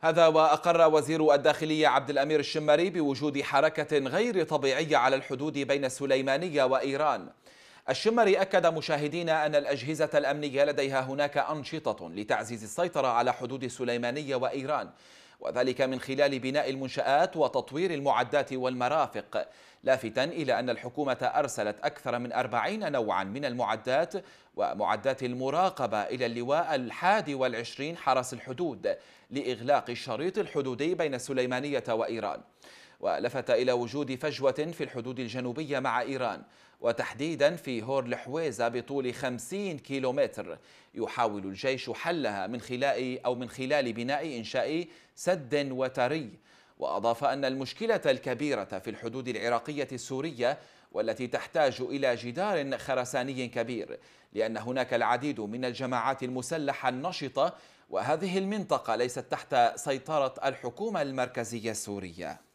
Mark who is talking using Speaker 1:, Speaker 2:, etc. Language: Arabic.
Speaker 1: هذا وأقر وزير الداخلية عبد الأمير الشمري بوجود حركة غير طبيعية على الحدود بين السليمانية وإيران الشمري أكد مشاهدين أن الأجهزة الأمنية لديها هناك أنشطة لتعزيز السيطرة على حدود السليمانية وإيران وذلك من خلال بناء المنشآت وتطوير المعدات والمرافق لافتا إلى أن الحكومة أرسلت أكثر من أربعين نوعا من المعدات ومعدات المراقبة إلى اللواء الحادي والعشرين حرس الحدود لإغلاق الشريط الحدودي بين السليمانية وإيران ولفت إلى وجود فجوة في الحدود الجنوبية مع إيران وتحديدا في هور الحويزة بطول 50 كيلومتر يحاول الجيش حلها من خلال أو من خلال بناء إنشاء سد وتري وأضاف أن المشكلة الكبيرة في الحدود العراقية السورية والتي تحتاج إلى جدار خرساني كبير لأن هناك العديد من الجماعات المسلحة النشطة وهذه المنطقة ليست تحت سيطرة الحكومة المركزية السورية